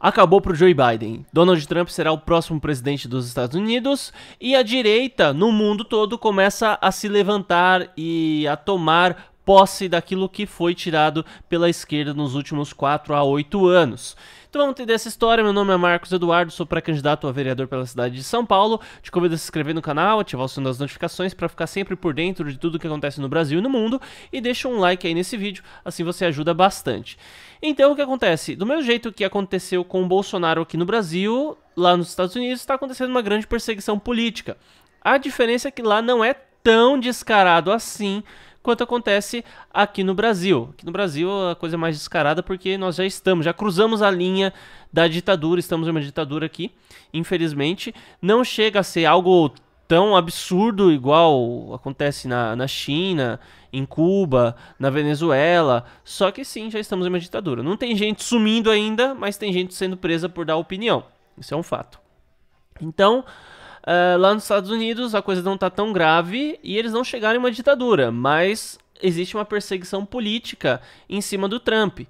acabou para o Joe Biden. Donald Trump será o próximo presidente dos Estados Unidos e a direita no mundo todo começa a se levantar e a tomar posse daquilo que foi tirado pela esquerda nos últimos 4 a 8 anos. Então vamos entender essa história. Meu nome é Marcos Eduardo, sou pré-candidato a vereador pela cidade de São Paulo. Te convido a se inscrever no canal, ativar o sino das notificações para ficar sempre por dentro de tudo que acontece no Brasil e no mundo e deixa um like aí nesse vídeo, assim você ajuda bastante. Então o que acontece? Do mesmo jeito que aconteceu com o Bolsonaro aqui no Brasil, lá nos Estados Unidos está acontecendo uma grande perseguição política. A diferença é que lá não é tão descarado assim quanto acontece aqui no Brasil. Aqui no Brasil a coisa é mais descarada porque nós já estamos, já cruzamos a linha da ditadura, estamos em uma ditadura aqui, infelizmente. Não chega a ser algo tão absurdo igual acontece na, na China, em Cuba, na Venezuela. Só que sim, já estamos em uma ditadura. Não tem gente sumindo ainda, mas tem gente sendo presa por dar opinião. Isso é um fato. Então, Uh, lá nos Estados Unidos a coisa não tá tão grave e eles não chegaram em uma ditadura, mas existe uma perseguição política em cima do Trump.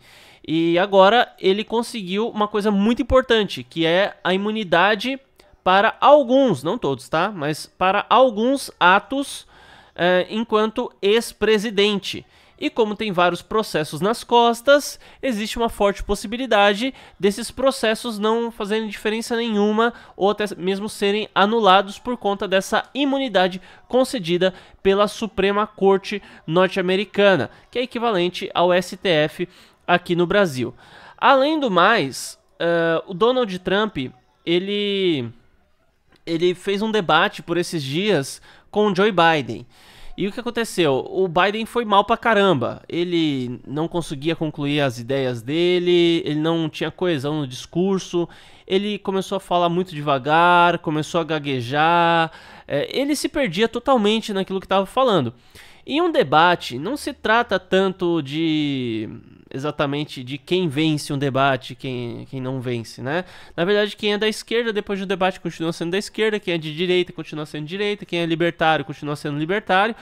E agora ele conseguiu uma coisa muito importante, que é a imunidade para alguns, não todos, tá? Mas para alguns atos uh, enquanto ex-presidente. E como tem vários processos nas costas, existe uma forte possibilidade desses processos não fazerem diferença nenhuma ou até mesmo serem anulados por conta dessa imunidade concedida pela Suprema Corte norte-americana, que é equivalente ao STF aqui no Brasil. Além do mais, uh, o Donald Trump, ele, ele fez um debate por esses dias com o Joe Biden. E o que aconteceu? O Biden foi mal pra caramba. Ele não conseguia concluir as ideias dele, ele não tinha coesão no discurso, ele começou a falar muito devagar, começou a gaguejar, é, ele se perdia totalmente naquilo que estava falando. Em um debate, não se trata tanto de exatamente de quem vence um debate, quem, quem não vence, né? Na verdade, quem é da esquerda, depois do debate, continua sendo da esquerda, quem é de direita, continua sendo direita, quem é libertário, continua sendo libertário.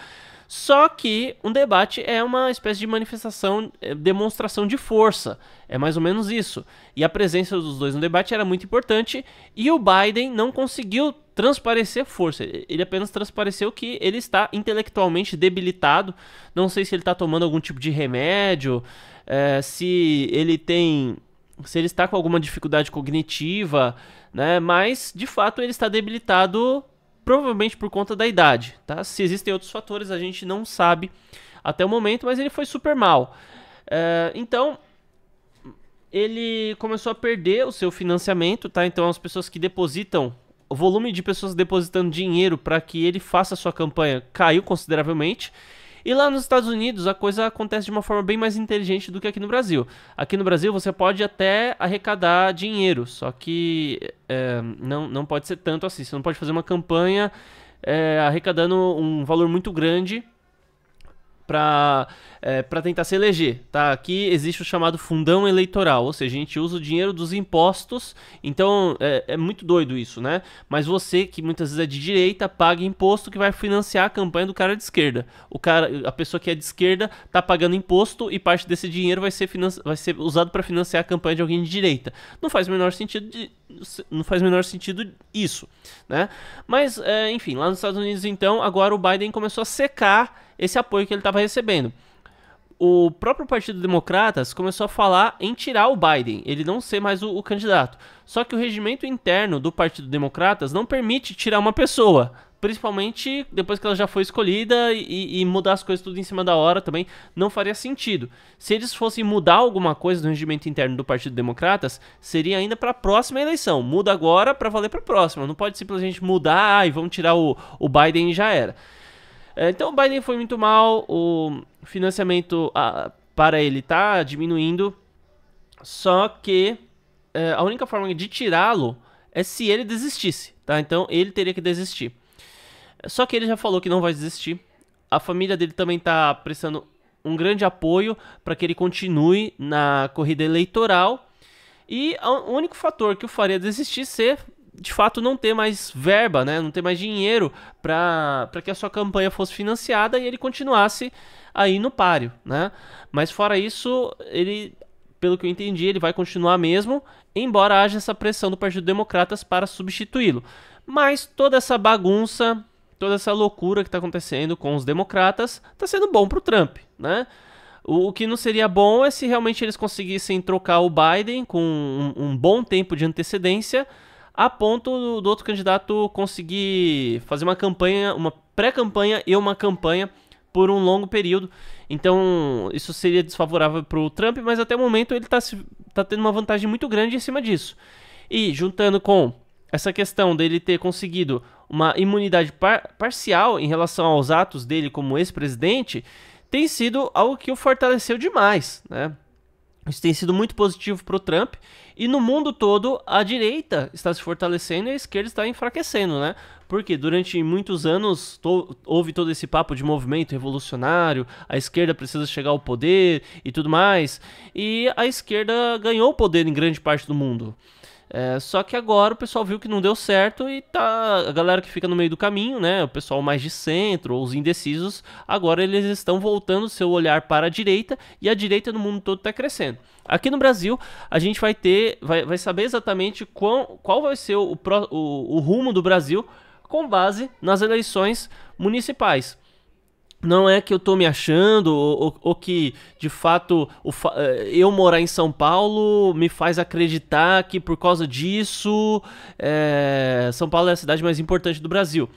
Só que um debate é uma espécie de manifestação, é, demonstração de força. É mais ou menos isso. E a presença dos dois no debate era muito importante e o Biden não conseguiu transparecer força. Ele apenas transpareceu que ele está intelectualmente debilitado. Não sei se ele está tomando algum tipo de remédio, é, se ele tem. Se ele está com alguma dificuldade cognitiva, né? Mas, de fato, ele está debilitado provavelmente por conta da idade, tá? Se existem outros fatores, a gente não sabe até o momento, mas ele foi super mal. É, então, ele começou a perder o seu financiamento, tá? Então, as pessoas que depositam, o volume de pessoas depositando dinheiro para que ele faça a sua campanha caiu consideravelmente. E lá nos Estados Unidos a coisa acontece de uma forma bem mais inteligente do que aqui no Brasil. Aqui no Brasil você pode até arrecadar dinheiro, só que é, não, não pode ser tanto assim. Você não pode fazer uma campanha é, arrecadando um valor muito grande para é, tentar se eleger. Tá? Aqui existe o chamado fundão eleitoral, ou seja, a gente usa o dinheiro dos impostos. Então é, é, muito doido isso, né? Mas você, que muitas vezes é de direita, paga imposto que vai financiar a campanha do cara de esquerda. O cara, a pessoa que é de esquerda tá pagando imposto e parte desse dinheiro vai ser, vai ser usado para financiar a campanha de alguém de direita. Não faz o menor sentido de não faz menor sentido isso, né? Mas, é, enfim, lá nos Estados Unidos, então, agora o Biden começou a secar esse apoio que ele estava recebendo. O próprio Partido Democratas começou a falar em tirar o Biden, ele não ser mais o, o candidato. Só que o regimento interno do Partido Democratas não permite tirar uma pessoa, principalmente depois que ela já foi escolhida e, e, mudar as coisas tudo em cima da hora também não faria sentido. Se eles fossem mudar alguma coisa no regimento interno do Partido Democratas, seria ainda para a próxima eleição. Muda agora para valer para a próxima. Não pode simplesmente mudar ah, e vamos tirar o, o Biden e já era. É, então o Biden foi muito mal, o financiamento para ele tá diminuindo, só que é, a única forma de tirá-lo é se ele desistisse, tá? Então ele teria que desistir. Só que ele já falou que não vai desistir. A família dele também está prestando um grande apoio para que ele continue na corrida eleitoral. E o único fator que o faria desistir ser, de fato, não ter mais verba, né? não ter mais dinheiro para que a sua campanha fosse financiada e ele continuasse aí no páreo. Né? Mas fora isso, ele, pelo que eu entendi, ele vai continuar mesmo, embora haja essa pressão do Partido Democratas para substituí-lo. Mas toda essa bagunça toda essa loucura que está acontecendo com os democratas está sendo bom para o Trump, né? O, que não seria bom é se realmente eles conseguissem trocar o Biden com um, um bom tempo de antecedência, a ponto do, do outro candidato conseguir fazer uma campanha, uma pré-campanha e uma campanha por um longo período. Então, isso seria desfavorável para o Trump, mas até o momento ele está tá tendo uma vantagem muito grande em cima disso. E juntando com essa questão dele ter conseguido uma imunidade par parcial em relação aos atos dele como ex-presidente, tem sido algo que o fortaleceu demais, né? Isso tem sido muito positivo para o Trump. E no mundo todo, a direita está se fortalecendo e a esquerda está enfraquecendo, né? Porque durante muitos anos to houve todo esse papo de movimento revolucionário, a esquerda precisa chegar ao poder e tudo mais. E a esquerda ganhou o poder em grande parte do mundo. É, só que agora o pessoal viu que não deu certo e tá a galera que fica no meio do caminho, né? O pessoal mais de centro, ou os indecisos, agora eles estão voltando seu olhar para a direita e a direita no mundo todo está crescendo. Aqui no Brasil, a gente vai ter, vai, vai saber exatamente qual, qual vai ser o, o, o rumo do Brasil com base nas eleições municipais não é que eu tô me achando ou, ou, ou que de fato o, eh, eu morar em São Paulo me faz acreditar que por causa disso é, São Paulo é a cidade mais importante do Brasil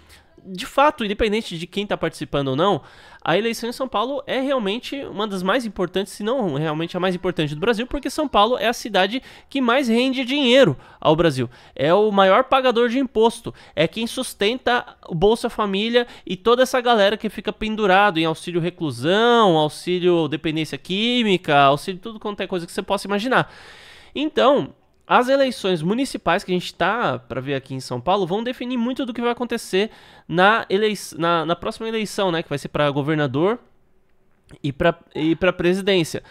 de fato, independente de quem está participando ou não, a eleição em São Paulo é realmente uma das mais importantes, se não realmente a mais importante do Brasil, porque São Paulo é a cidade que mais rende dinheiro ao Brasil. É o maior pagador de imposto, é quem sustenta o Bolsa Família e toda essa galera que fica pendurado em auxílio reclusão, auxílio dependência química, auxílio tudo quanto é coisa que você possa imaginar. Então, as eleições municipais que a gente está para ver aqui em São Paulo vão definir muito do que vai acontecer na, elei na, na próxima eleição, né? Que vai ser para governador e para e presidência.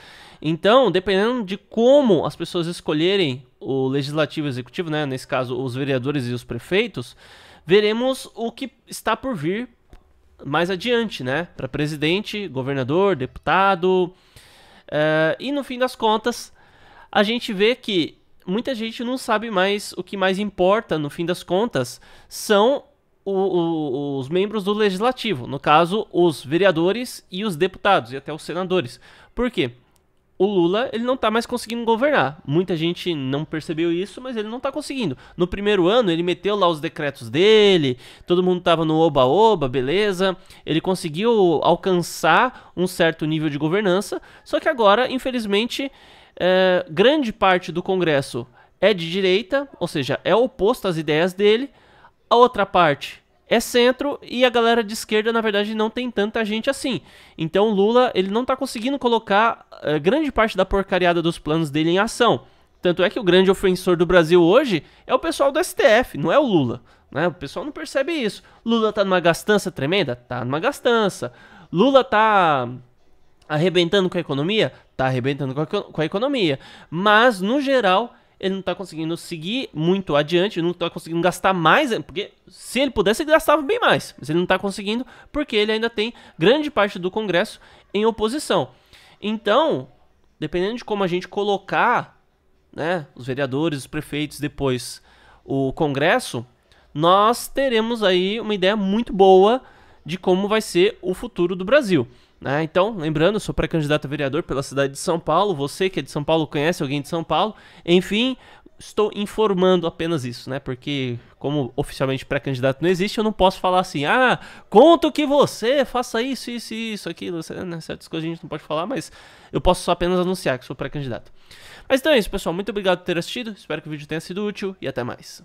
Então, dependendo de como as pessoas escolherem o legislativo e executivo, né? Nesse caso, os vereadores e os prefeitos, veremos o que está por vir mais adiante, né? Para presidente, governador, deputado. Uh, e no fim das contas, a gente vê que muita gente não sabe mais o que mais importa, no fim das contas, são o, o, os membros do legislativo, no caso, os vereadores e os deputados e até os senadores. Por quê? O Lula ele não está mais conseguindo governar. Muita gente não percebeu isso, mas ele não está conseguindo. No primeiro ano ele meteu lá os decretos dele, todo mundo estava no oba-oba, beleza. Ele conseguiu alcançar um certo nível de governança, só que agora, infelizmente, é, grande parte do Congresso é de direita, ou seja, é oposto às ideias dele. A outra parte é centro e a galera de esquerda, na verdade, não tem tanta gente assim. Então, Lula ele não está conseguindo colocar é, grande parte da porcariada dos planos dele em ação. Tanto é que o grande ofensor do Brasil hoje é o pessoal do STF, não é o Lula. Né? O pessoal não percebe isso. Lula tá numa gastança tremenda? Tá numa gastança. Lula tá arrebentando com a economia? Tá arrebentando com a, com a economia. Mas, no geral, ele não está conseguindo seguir muito adiante, não está conseguindo gastar mais, é, porque se ele pudesse, ele gastava bem mais, mas ele não está conseguindo porque ele ainda tem grande parte do Congresso em oposição. Então, dependendo de como a gente colocar né, os vereadores, os prefeitos, depois o Congresso, nós teremos aí uma ideia muito boa de como vai ser o futuro do Brasil. Né? Então, lembrando, sou pré-candidato a vereador pela cidade de São Paulo. Você que é de São Paulo conhece alguém de São Paulo. Enfim, estou informando apenas isso, né? Porque, como oficialmente pré-candidato não existe, eu não posso falar assim, ah, conto que você faça isso, isso, isso, aquilo. Né? Certas coisas a gente não pode falar, mas eu posso só apenas anunciar que sou pré-candidato. Mas então é isso, pessoal. Muito obrigado por ter assistido. Espero que o vídeo tenha sido útil e até mais.